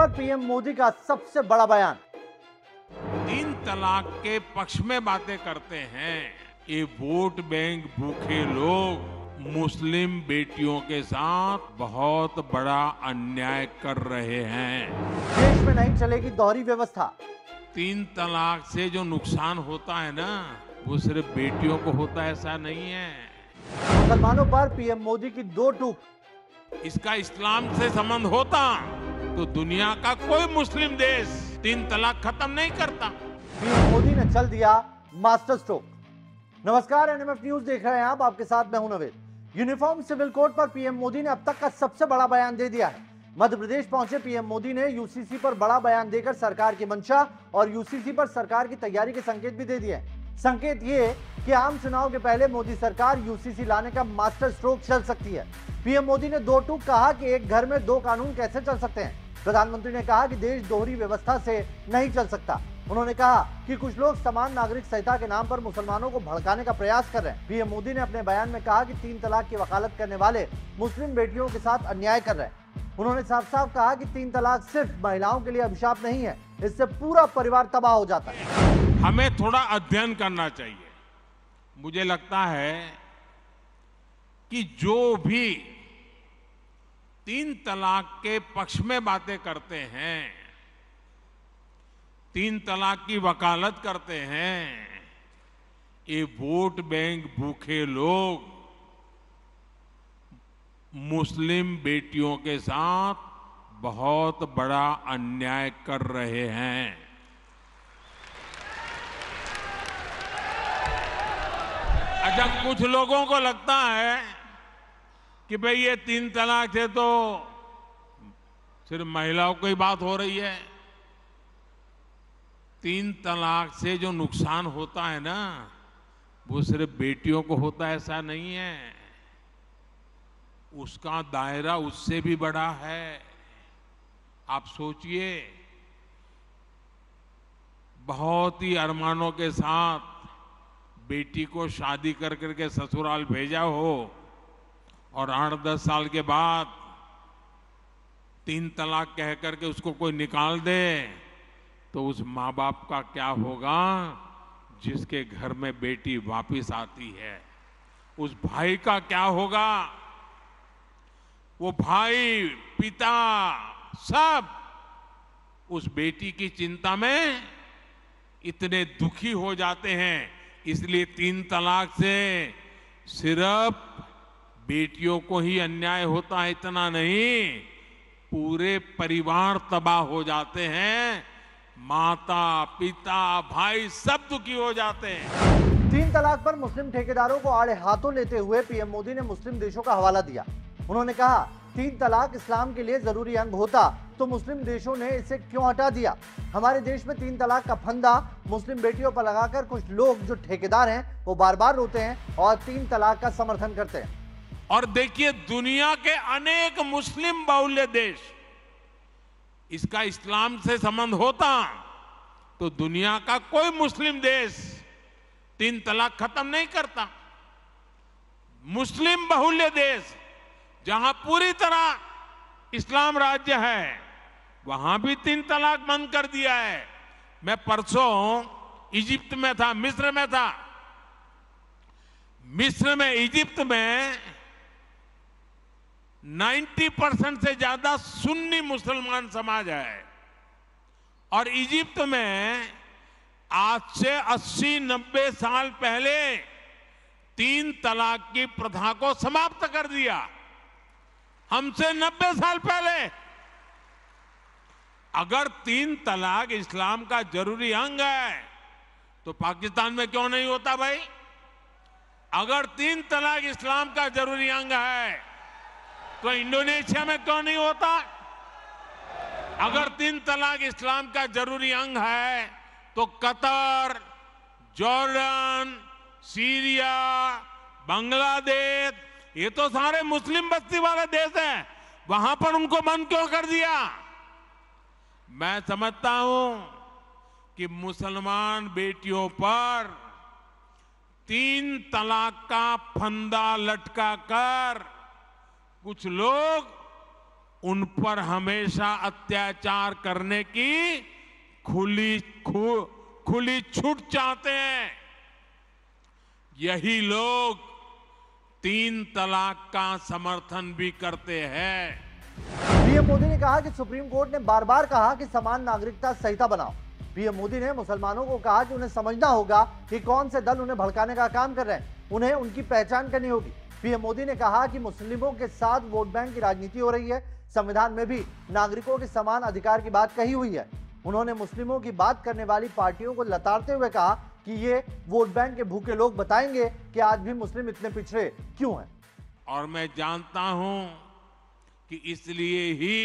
पर पीएम मोदी का सबसे बड़ा बयान तीन तलाक के पक्ष में बातें करते हैं ये वोट बैंक भूखे लोग मुस्लिम बेटियों के साथ बहुत बड़ा अन्याय कर रहे हैं देश में नहीं चलेगी दोहरी व्यवस्था तीन तलाक से जो नुकसान होता है ना वो सिर्फ बेटियों को होता है ऐसा नहीं है मुसलमानों पर पीएम मोदी की दो टूक इसका इस्लाम से संबंध होता तो दुनिया का कोई मुस्लिम देश तीन तलाक खत्म नहीं करता मोदी ने चल दिया मास्टर स्ट्रोक नमस्कार एनएमएफ न्यूज देख रहे हैं आप आपके साथ मैं हूं नवेद यूनिफॉर्म सिविल कोड पर पीएम मोदी ने अब तक का सबसे बड़ा बयान दे दिया है मध्य प्रदेश पहुंचे पीएम मोदी ने यूसीसी पर बड़ा बयान देकर सरकार की मंशा और यूसीसी पर सरकार की तैयारी के संकेत भी दे दिए हैं संकेत ये कि आम चुनाव के पहले मोदी सरकार यूसीसी लाने का मास्टर स्ट्रोक चल सकती है पीएम मोदी ने दो टूक कहा कि एक घर में दो कानून कैसे चल सकते हैं प्रधानमंत्री ने कहा कि देश दोहरी व्यवस्था से नहीं चल सकता उन्होंने कहा कि कुछ लोग समान नागरिक संहिता के नाम पर मुसलमानों को भड़काने का प्रयास कर रहे हैं पीएम मोदी ने अपने बयान में कहा कि तीन तलाक की वकालत करने वाले मुस्लिम बेटियों के साथ अन्याय कर रहे हैं उन्होंने साफ साफ कहा कि तीन तलाक सिर्फ महिलाओं के लिए अभिशाप नहीं है इससे पूरा परिवार तबाह हो जाता है हमें थोड़ा अध्ययन करना चाहिए मुझे लगता है कि जो भी तीन तलाक के पक्ष में बातें करते हैं तीन तलाक की वकालत करते हैं ये वोट बैंक भूखे लोग मुस्लिम बेटियों के साथ बहुत बड़ा अन्याय कर रहे हैं अच्छा कुछ लोगों को लगता है कि भाई ये तीन तलाक से तो सिर्फ महिलाओं की बात हो रही है तीन तलाक से जो नुकसान होता है ना वो सिर्फ बेटियों को होता है ऐसा नहीं है उसका दायरा उससे भी बड़ा है आप सोचिए बहुत ही अरमानों के साथ बेटी को शादी कर करके ससुराल भेजा हो और आठ दस साल के बाद तीन तलाक कह करके उसको कोई निकाल दे तो उस माँ बाप का क्या होगा जिसके घर में बेटी वापस आती है उस भाई का क्या होगा वो भाई पिता सब उस बेटी की चिंता में इतने दुखी हो जाते हैं इसलिए तीन तलाक से सिर्फ बेटियों को ही अन्याय होता है इतना नहीं पूरे परिवार तबाह हो जाते हैं माता पिता भाई सब दुखी हो जाते हैं तीन तलाक पर मुस्लिम ठेकेदारों को आड़े हाथों लेते हुए पीएम मोदी ने मुस्लिम देशों का हवाला दिया उन्होंने कहा तीन तलाक इस्लाम के लिए जरूरी अंग होता तो मुस्लिम देशों ने इसे क्यों हटा दिया हमारे देश में तीन तलाक का फंदा मुस्लिम बेटियों पर लगाकर कुछ लोग जो ठेकेदार हैं वो बार बार रोते हैं और तीन तलाक का समर्थन करते हैं और देखिए दुनिया के अनेक मुस्लिम बाहुल्य देश इसका इस्लाम से संबंध होता तो दुनिया का कोई मुस्लिम देश तीन तलाक खत्म नहीं करता मुस्लिम बहुल्य देश जहां पूरी तरह इस्लाम राज्य है वहां भी तीन तलाक बंद कर दिया है मैं परसों इजिप्त में था मिस्र में था मिस्र में इजिप्त में 90 परसेंट से ज्यादा सुन्नी मुसलमान समाज है और इजिप्त में आज से 80-90 साल पहले तीन तलाक की प्रथा को समाप्त कर दिया हमसे 90 साल पहले अगर तीन तलाक इस्लाम का जरूरी अंग है तो पाकिस्तान में क्यों नहीं होता भाई अगर तीन तलाक इस्लाम का जरूरी अंग है तो इंडोनेशिया में क्यों नहीं होता अगर तीन तलाक इस्लाम का जरूरी अंग है तो कतर जॉर्डन सीरिया बांग्लादेश ये तो सारे मुस्लिम बस्ती वाले देश हैं वहां पर उनको मन क्यों कर दिया मैं समझता हूं कि मुसलमान बेटियों पर तीन तलाक का फंदा लटका कर कुछ लोग उन पर हमेशा अत्याचार करने की खुली खु, खुली छूट चाहते हैं यही लोग तीन तलाक का समर्थन भी करते हैं पीएम मोदी ने कहा कि सुप्रीम कोर्ट ने बार बार कहा कि समान नागरिकता संहिता बनाओ पीएम मोदी ने मुसलमानों को कहा कि उन्हें समझना होगा कि कौन से दल उन्हें भड़काने का काम कर रहे हैं उन्हें उनकी पहचान करनी होगी पीएम मोदी ने कहा कि मुस्लिमों के साथ वोट बैंक की राजनीति हो रही है संविधान में भी नागरिकों के समान अधिकार की बात कही हुई है उन्होंने मुस्लिमों की बात करने वाली पार्टियों को लताड़ते हुए कहा कि ये वोट बैंक के भूखे लोग बताएंगे कि आज भी मुस्लिम इतने पिछड़े क्यों हैं और मैं जानता हूं कि इसलिए ही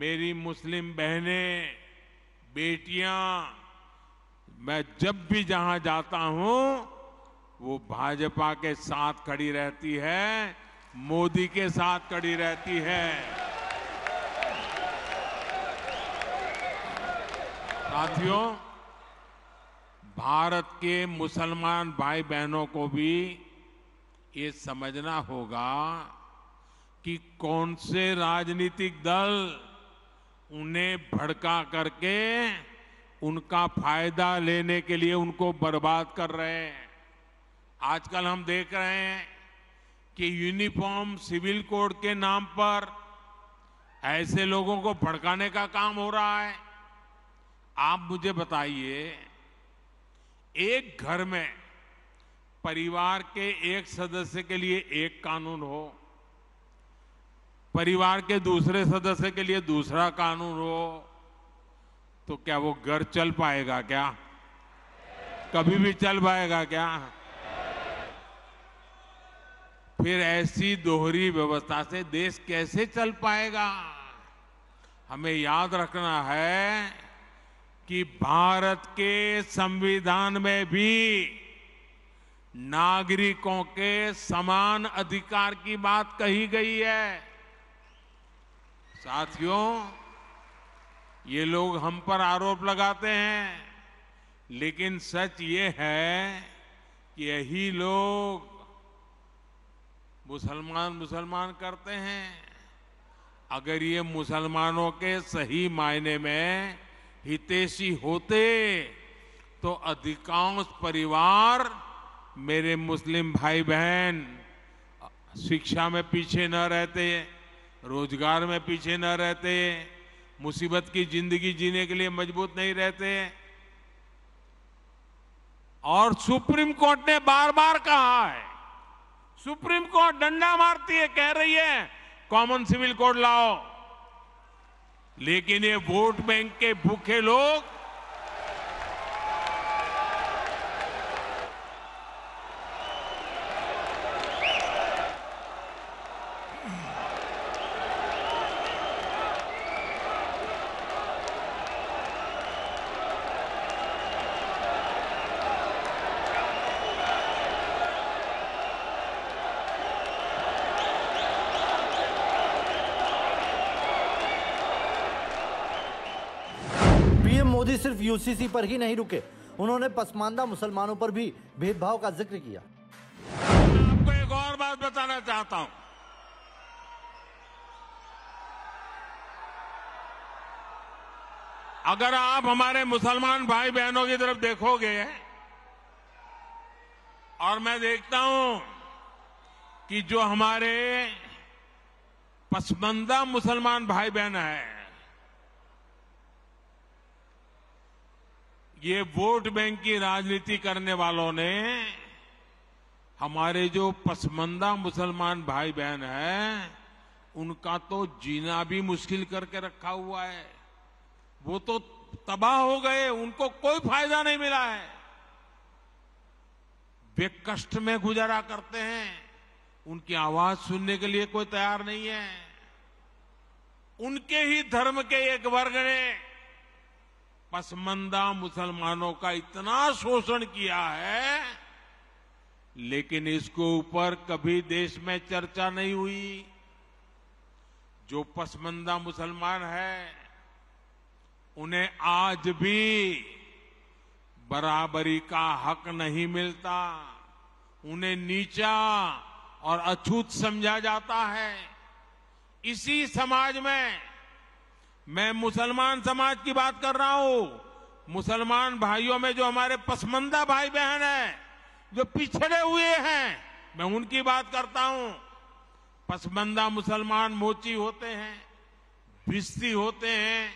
मेरी मुस्लिम बहनें बेटियां मैं जब भी जहां जाता हूं वो भाजपा के साथ खड़ी रहती है मोदी के साथ खड़ी रहती है साथियों भारत के मुसलमान भाई बहनों को भी ये समझना होगा कि कौन से राजनीतिक दल उन्हें भड़का करके उनका फायदा लेने के लिए उनको बर्बाद कर रहे हैं आजकल हम देख रहे हैं कि यूनिफॉर्म सिविल कोड के नाम पर ऐसे लोगों को भड़काने का काम हो रहा है आप मुझे बताइए एक घर में परिवार के एक सदस्य के लिए एक कानून हो परिवार के दूसरे सदस्य के लिए दूसरा कानून हो तो क्या वो घर चल पाएगा क्या कभी भी चल पाएगा क्या फिर ऐसी दोहरी व्यवस्था से देश कैसे चल पाएगा हमें याद रखना है कि भारत के संविधान में भी नागरिकों के समान अधिकार की बात कही गई है साथियों ये लोग हम पर आरोप लगाते हैं लेकिन सच ये है कि यही लोग मुसलमान मुसलमान करते हैं अगर ये मुसलमानों के सही मायने में हितेशी होते तो अधिकांश परिवार मेरे मुस्लिम भाई बहन शिक्षा में पीछे न रहते रोजगार में पीछे न रहते मुसीबत की जिंदगी जीने के लिए मजबूत नहीं रहते और सुप्रीम कोर्ट ने बार बार कहा है सुप्रीम कोर्ट डंडा मारती है कह रही है कॉमन सिविल कोड लाओ लेकिन ये वोट बैंक के भूखे लोग मोदी सिर्फ यूसीसी पर ही नहीं रुके उन्होंने पसमानदा मुसलमानों पर भी भेदभाव का जिक्र किया आपको एक और बात बताना चाहता हूं अगर आप हमारे मुसलमान भाई बहनों की तरफ देखोगे और मैं देखता हूं कि जो हमारे पसमंदा मुसलमान भाई बहन है ये वोट बैंक की राजनीति करने वालों ने हमारे जो पसमंदा मुसलमान भाई बहन है उनका तो जीना भी मुश्किल करके रखा हुआ है वो तो तबाह हो गए उनको कोई फायदा नहीं मिला है वे कष्ट में गुजारा करते हैं उनकी आवाज सुनने के लिए कोई तैयार नहीं है उनके ही धर्म के एक वर्ग ने पसमंदा मुसलमानों का इतना शोषण किया है लेकिन इसके ऊपर कभी देश में चर्चा नहीं हुई जो पसमंदा मुसलमान है उन्हें आज भी बराबरी का हक नहीं मिलता उन्हें नीचा और अछूत समझा जाता है इसी समाज में मैं मुसलमान समाज की बात कर रहा हूं मुसलमान भाइयों में जो हमारे पसमंदा भाई बहन है जो पिछड़े हुए हैं मैं उनकी बात करता हूं पसमंदा मुसलमान मोची होते हैं बिस्ती होते हैं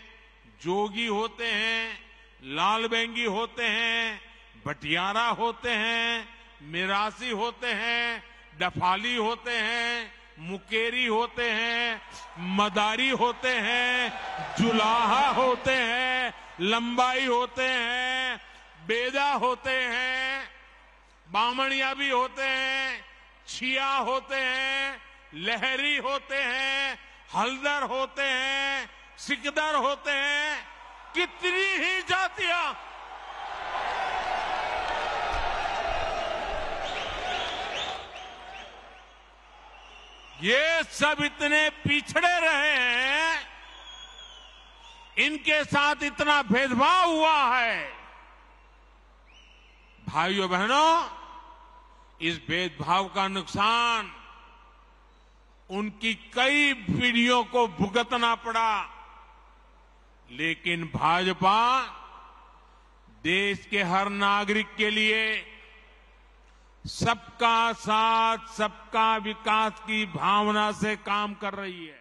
जोगी होते हैं लाल बेंगी होते हैं बटियारा होते हैं मिरासी होते हैं डफाली होते हैं मुकेरी होते हैं मदारी होते हैं जुलाहा होते हैं लंबाई होते हैं बेदा होते हैं बामणिया भी होते हैं छिया होते हैं लहरी होते हैं हल्दर होते हैं सिकदर होते हैं कितनी ही जातियां ये सब इतने पिछड़े रहे हैं इनके साथ इतना भेदभाव हुआ है भाइयों बहनों इस भेदभाव का नुकसान उनकी कई पीढ़ियों को भुगतना पड़ा लेकिन भाजपा देश के हर नागरिक के लिए सबका साथ सबका विकास की भावना से काम कर रही है